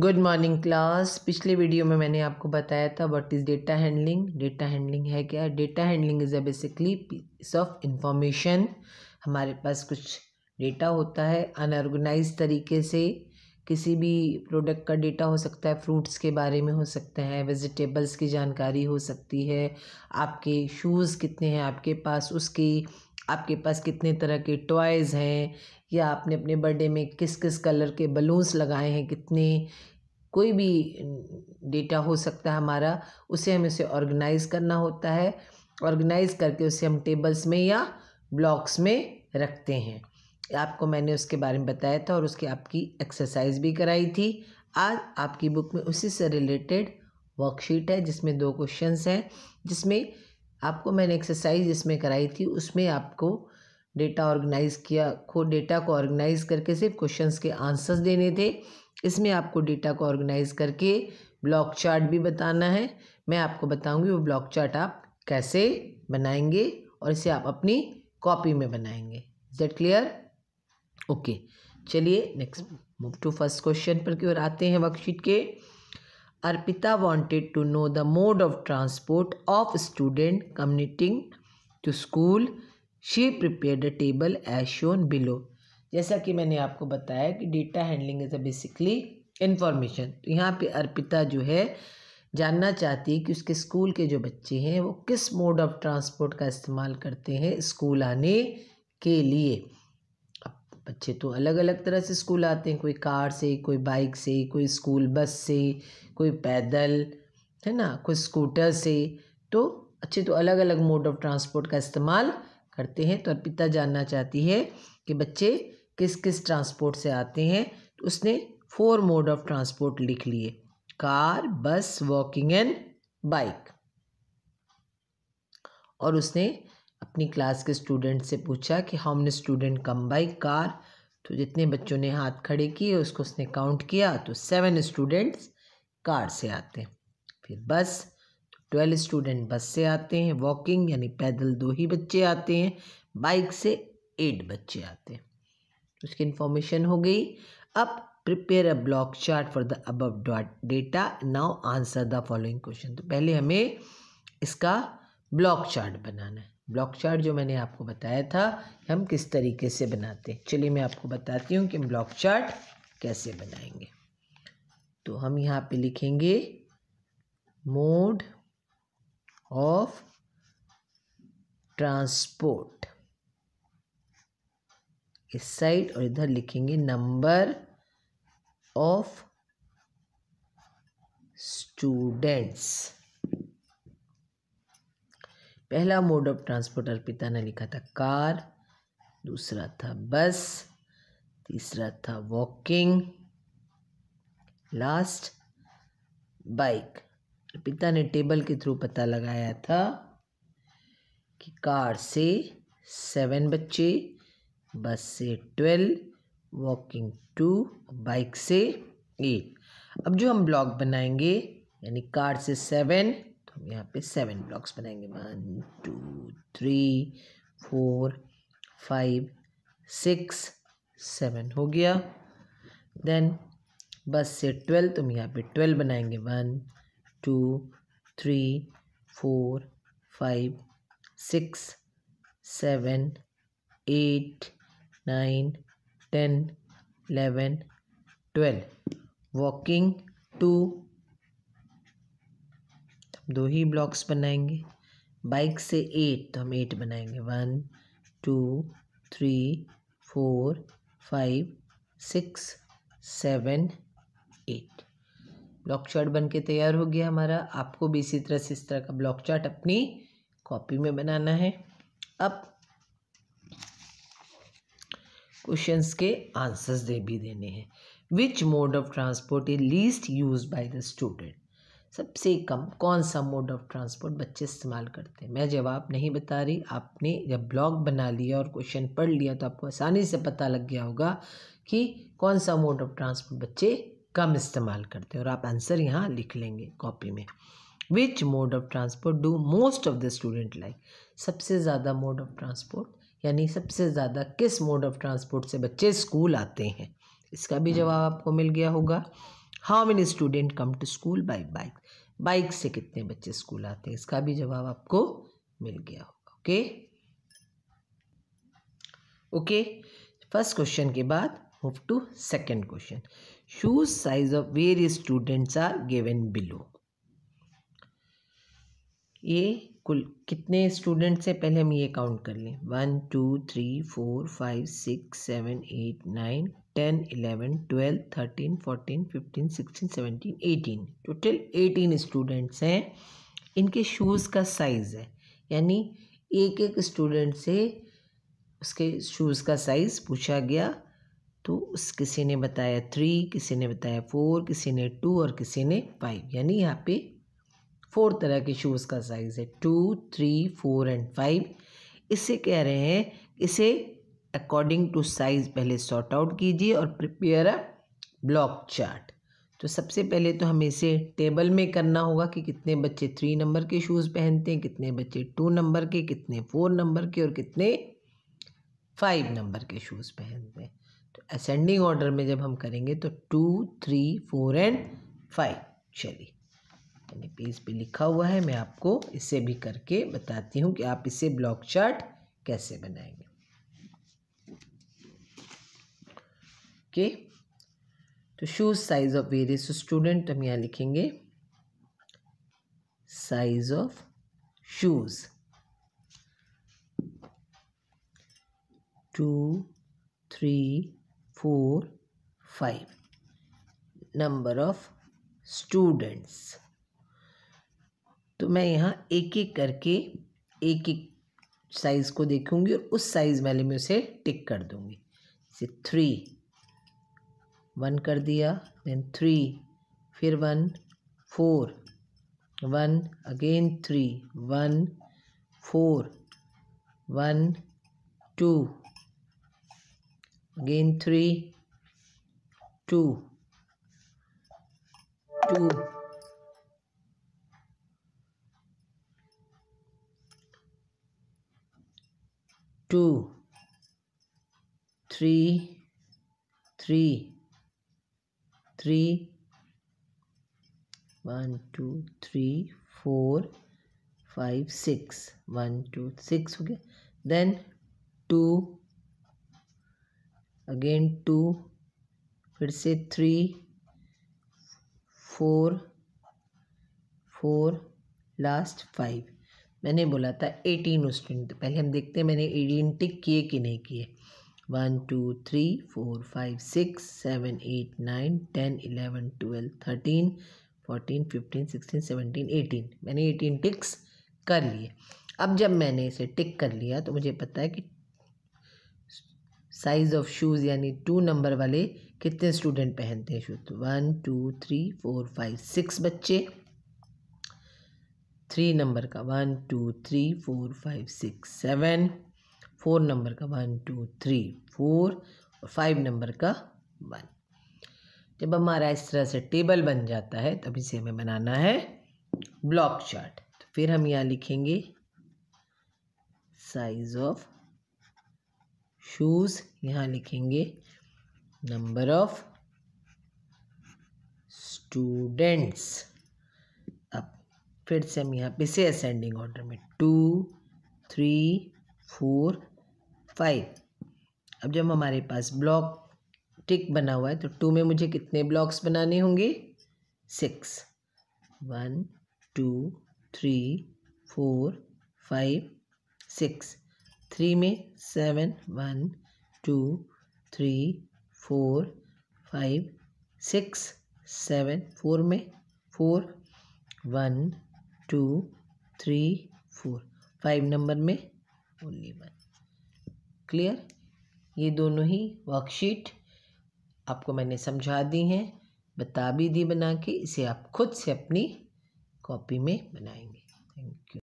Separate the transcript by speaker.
Speaker 1: Good morning class पिछले video में मैंने आपको बताया था what is data handling data handling है क्या data handling is a basically piece of information हमारे पास कुछ डेटा होता है अनऑर्गेनाइज तरीके से किसी भी प्रोडक्ट का डेटा हो सकता है फ्रूट्स के बारे में हो सकता है वेजिटेबल्स की जानकारी हो सकती है आपके शूज़ कितने हैं आपके पास उसकी आपके पास कितने तरह के टॉयज़ हैं या आपने अपने बर्थडे में किस किस कलर के बलून्स लगाए हैं कितने कोई भी डेटा हो सकता है हमारा उसे हमें उसे ऑर्गेनाइज़ करना होता है ऑर्गेनाइज़ करके उसे हम टेबल्स में या ब्लॉक्स में रखते हैं आपको मैंने उसके बारे में बताया था और उसकी आपकी एक्सरसाइज भी कराई थी आज आपकी बुक में उसी से रिलेटेड वर्कशीट है जिसमें दो क्वेश्चंस हैं जिसमें आपको मैंने एक्सरसाइज इसमें कराई थी उसमें आपको डेटा ऑर्गेनाइज किया को डेटा को ऑर्गेनाइज करके सिर्फ क्वेश्चंस के आंसर्स देने थे इसमें आपको डेटा को ऑर्गेनाइज करके ब्लॉक चार्ट भी बताना है मैं आपको बताऊंगी वो ब्लॉक चार्ट आप कैसे बनाएंगे और इसे आप अपनी कॉपी में बनाएंगे इज दैट क्लियर ओके चलिए next move to first question पर की ओर आते हैं वर्कशीट के Arpita wanted to know the mode of transport of student commuting to school. She prepare the table as shown below जैसा कि मैंने आपको बताया कि data handling is a basically information तो यहाँ पे अर्पिता जो है जानना चाहती है कि उसके स्कूल के जो बच्चे हैं वो किस मोड ऑफ ट्रांसपोर्ट का इस्तेमाल करते हैं स्कूल आने के लिए बच्चे तो अलग अलग तरह से स्कूल आते हैं कोई कार से कोई बाइक से कोई स्कूल बस से कोई पैदल है ना कोई स्कूटर से तो अच्छे तो अलग अलग मोड ऑफ ट्रांसपोर्ट का इस्तेमाल करते हैं तो अर्पिता जानना चाहती है कि बच्चे किस किस ट्रांसपोर्ट से आते हैं तो उसने फोर मोड ऑफ ट्रांसपोर्ट लिख लिए car bus walking and bike और उसने अपनी क्लास के स्टूडेंट से पूछा कि how many student come by car तो जितने बच्चों ने हाथ खड़े किए उसको उसने काउंट किया तो सेवन स्टूडेंट्स कार से आते हैं फिर बस तो ट्वेल्व स्टूडेंट बस से आते हैं वॉकिंग यानी पैदल दो ही बच्चे आते हैं बाइक से एट बच्चे आते हैं उसकी इन्फॉर्मेशन हो गई अब prepare a block chart for the above data now answer the following question तो पहले हमें इसका ब्लॉक चार्ट बनाना है ब्लॉक चार्ट जो मैंने आपको बताया था हम किस तरीके से बनाते हैं चलिए मैं आपको बताती हूँ कि ब्लॉक चार्ट कैसे बनाएंगे तो हम यहाँ पे लिखेंगे मोड ऑफ ट्रांसपोर्ट इस साइड और इधर लिखेंगे नंबर ऑफ स्टूडेंट्स पहला मोड ऑफ ट्रांसपोर्ट अर्पिता ने लिखा था कार दूसरा था बस तीसरा था वॉकिंग लास्ट बाइक अर्पिता ने टेबल के थ्रू पता लगाया था कि कार से सेवन बच्चे बस से ट्वेल्व वॉकिंग टू बाइक से एट अब जो हम ब्लॉक बनाएंगे यानी कार से सेवन हम यहाँ पे सेवन ब्लॉक्स बनाएंगे one two three four five six seven हो गया देन बस से ट्वेल्व तो हम यहाँ पे ट्वेल्व बनाएंगे one two three four five six seven eight nine ten eleven twelve walking two दो ही ब्लॉक्स बनाएंगे बाइक से एट तो हम एट बनाएंगे one two three four five six seven eight block chart बन के तैयार हो गया हमारा आपको भी इसी तरह से इस तरह का ब्लॉक चार्ट अपनी कॉपी में बनाना है अब क्वेश्चंस के आंसर्स दे भी देने हैं which mode of transport is least use by the student सबसे कम कौन सा मोड ऑफ ट्रांसपोर्ट बच्चे इस्तेमाल करते हैं मैं जवाब नहीं बता रही आपने जब ब्लॉग बना लिया और क्वेश्चन पढ़ लिया तो आपको आसानी से पता लग गया होगा कि कौन सा मोड ऑफ ट्रांसपोर्ट बच्चे कम इस्तेमाल करते हैं और आप आंसर यहाँ लिख लेंगे कॉपी में which mode of transport do most of the student like सबसे ज़्यादा मोड ऑफ ट्रांसपोर्ट यानी सबसे ज़्यादा किस मोड ऑफ ट्रांसपोर्ट से बच्चे स्कूल आते हैं इसका भी हम्म। जवाब आपको मिल गया होगा how many student come to school by bike bike से कितने बच्चे स्कूल आते हैं इसका भी जवाब आपको मिल गया होगा ओके ओके फर्स्ट क्वेश्चन के बाद move to second question shoes size of various students are given below ये कुल कितने स्टूडेंट्स हैं पहले हम ये काउंट कर लें one two three four five six seven eight nine ten eleven twelve thirteen fourteen fifteen sixteen seventeen eighteen total eighteen students हैं इनके शूज़ का साइज़ है यानी एक एक स्टूडेंट से उसके शूज़ का साइज़ पूछा गया तो उस किसी ने बताया थ्री किसी ने बताया फोर किसी ने टू और किसी ने फाइव यानी यहाँ पे फोर तरह के शूज़ का साइज़ है two three four and five इसे कह रहे हैं इसे अकॉर्डिंग टू साइज पहले सॉर्ट आउट कीजिए और प्रिपेयर अ ब्लॉक चार्ट तो सबसे पहले तो हमें इसे टेबल में करना होगा कि कितने बच्चे थ्री नंबर के शूज़ पहनते हैं कितने बच्चे टू नंबर के कितने फोर नंबर के और कितने फाइव नंबर के शूज़ पहनते हैं तो असेंडिंग ऑर्डर में जब हम करेंगे तो two three four and five चलिए मैंने पेज पे लिखा हुआ है मैं आपको इसे भी करके बताती हूँ कि आप इसे ब्लॉक चार्ट कैसे बनाएंगे ओके तो shoes size of various student हम यहाँ लिखेंगे size of shoes two three four five number of students तो मैं यहाँ एक एक करके एक एक साइज़ को देखूंगी और उस साइज़ वाले में उसे टिक कर दूंगी जैसे थ्री वन कर दिया देन थ्री फिर one four one again three one four one two again three two two two three three three one two three four five six one two six हो गया देन टू अगेन टू फिर से three four four last five मैंने बोला था eighteen student पहले हम देखते हैं मैंने एटीन टिक किए कि नहीं किए one two three four five six seven eight nine ten eleven twelve thirteen fourteen fifteen sixteen seventeen eighteen मैंने एटीन टिक्स कर लिए अब जब मैंने इसे टिक कर लिया तो मुझे पता है कि साइज़ ऑफ शूज़ यानी टू नंबर वाले कितने स्टूडेंट पहनते हैं shoes one two three four five six बच्चे थ्री नंबर का one two three four five six seven four number का वन टू थ्री फोर और फाइव नंबर का वन जब हमारा इस तरह से टेबल बन जाता है तब इसे हमें बनाना है ब्लॉक चार्ट तो फिर हम यहाँ लिखेंगे साइज ऑफ शूज़ यहाँ लिखेंगे नंबर ऑफ स्टूडेंट्स अब फिर से हम यहाँ पे से असेंडिंग ऑर्डर में टू थ्री फोर फाइव अब जब हमारे पास ब्लॉक टिक बना हुआ है तो टू में मुझे कितने ब्लॉक्स बनाने होंगे six one two three four five six three में seven one two three four five six seven four में four one two three four five number में ओनली वन क्लियर ये दोनों ही वर्कशीट आपको मैंने समझा दी हैं बता भी दी बना के इसे आप खुद से अपनी कॉपी में बनाएंगे थैंक यू